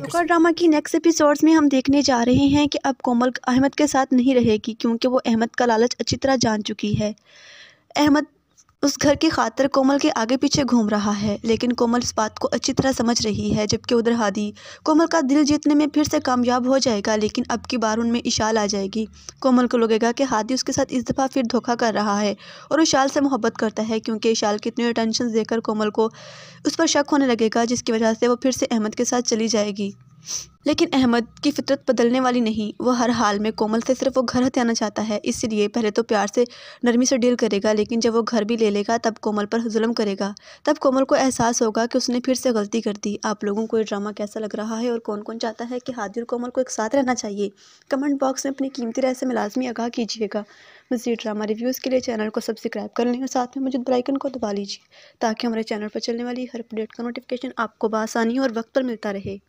लोका ड्रामा की next episodes में हम देखने जा रहे हैं कि अब कोमल अहमद के साथ नहीं रहेगी क्योंकि वो अहमद का लालच अच्छी तरह जान चुकी है अहमद उस घर की खातर कोमल के आगे पीछे घूम रहा है लेकिन कोमल इस बात को अच्छी तरह समझ रही है जबकि उधर हादी कोमल का दिल जीतने में फिर से कामयाब हो जाएगा लेकिन अब की बार उनमें इशाल आ जाएगी कोमल को लगेगा कि हादी उसके साथ इस दफ़ा फिर धोखा कर रहा है और इशाल से मोहब्बत करता है क्योंकि इशाल कितने अटेंशन देकर कोमल को उस पर शक होने लगेगा जिसकी वजह से वो फिर से अहमद के साथ चली जाएगी लेकिन अहमद की फितरत बदलने वाली नहीं वह हर हाल में कोमल से सिर्फ वो घर हत्याना चाहता है इसलिए पहले तो प्यार से नरमी से डील करेगा लेकिन जब वो घर भी ले लेगा तब कोमल पर जुलम करेगा तब कोमल को एहसास होगा कि उसने फिर से गलती कर दी आप लोगों को ये ड्रामा कैसा लग रहा है और कौन कौन चाहता है कि हादिर कोमल को एक साथ रहना चाहिए कमेंट बॉक्स में अपनी कीमती राय से लाजमी आगाह कीजिएगा मजीद ड्रामा रिव्यूज़ के लिए चैनल को सब्सक्राइब कर लें और साथ में मुझे बेलाइकन को दबा लीजिए ताकि हमारे चैनल पर चलने वाली हर अपडेट का नोटिफिकेशन आपको बसानी और वक्त पर मिलता रहे